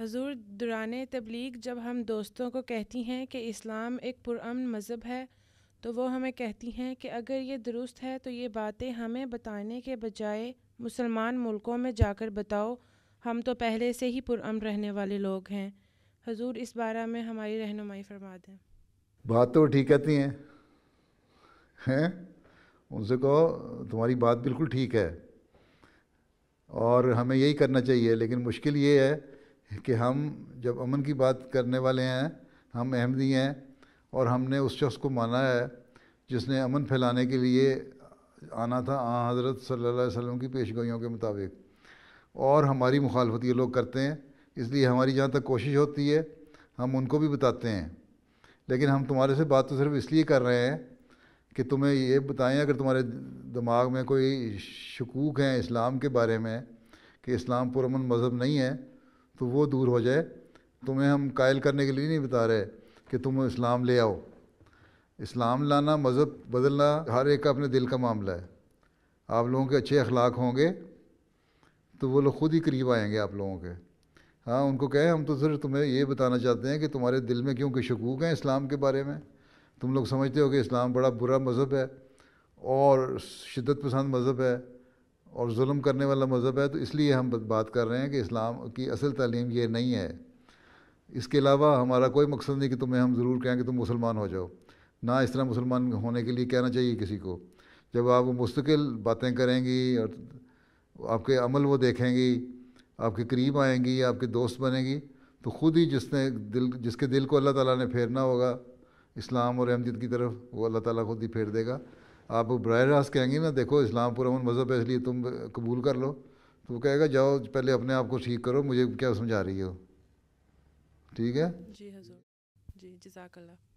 हजूर दुरान तबलीग जब हम दोस्तों को कहती हैं कि इस्लाम एक पुरान मज़हब है तो वो हमें कहती हैं कि अगर ये दुरुस्त है तो ये बातें हमें बताने के बजाय मुसलमान मुल्कों में जाकर बताओ हम तो पहले से ही पुरान रहने वाले लोग हैं हजूर इस बारे में हमारी रहनुमाई फरमा दें बात तो ठीक कहती हैं हैं उनसे कहो तुम्हारी बात बिल्कुल ठीक है और हमें यही करना चाहिए लेकिन मुश्किल ये है कि हम जब अमन की बात करने वाले हैं हम अहमदी हैं और हमने उस शख्स को माना है जिसने अमन फैलाने के लिए आना था आ हज़रत सल्ला वसम की पेशगोइयों के मुताबिक और हमारी मुखालफत ये लोग करते हैं इसलिए हमारी जहाँ तक कोशिश होती है हम उनको भी बताते हैं लेकिन हम तुम्हारे से बात तो सिर्फ इसलिए कर रहे हैं कि तुम्हें ये बताएं अगर तुम्हारे दिमाग में कोई शकूक हैं इस्लाम के बारे में कि इस्लाम पुरमन मज़हब नहीं है तो वो दूर हो जाए तुम्हें हम कायल करने के लिए नहीं बता रहे कि तुम इस्लाम ले आओ इस्लाम लाना मज़हब बदलना हर एक का अपने दिल का मामला है आप लोगों के अच्छे अखलाक होंगे तो वो लोग खुद ही करीब आएंगे आप लोगों के हाँ उनको कहें हम तो सिर्फ तुम्हें ये बताना चाहते हैं कि तुम्हारे दिल में क्योंकि शकूक हैं इस्लाम के बारे में तुम लोग समझते हो कि इस्लाम बड़ा बुरा मज़हब है और शिद्दत पसंद मज़हब है और जुल्म करने वाला मज़हब है तो इसलिए हम बात कर रहे हैं कि इस्लाम की असल तालीम ये नहीं है इसके अलावा हमारा कोई मकसद नहीं कि तुम्हें हम ज़रूर कहें कि तुम मुसलमान हो जाओ ना इस तरह मुसलमान होने के लिए कहना चाहिए किसी को जब आप वो मुस्तकिल बातें करेंगी और आपके अमल वो देखेंगी आपके करीब आएंगी आपके दोस्त बनेंगी तो ख़ुद ही जिसने दिल जिसके दिल को अल्लाह ताला ने फेरना होगा इस्लाम और अहमदीद की तरफ वो अल्लाह ताला खुद ही फेर देगा आप बर रास्त कहेंगे ना देखो इस्लाम पूरा मज़हब है इसलिए तुम कबूल कर लो तो वो कहेगा जाओ पहले अपने आप को ठीक करो मुझे क्या समझा रही हो ठीक है जी हजूर जी जजाकल्ला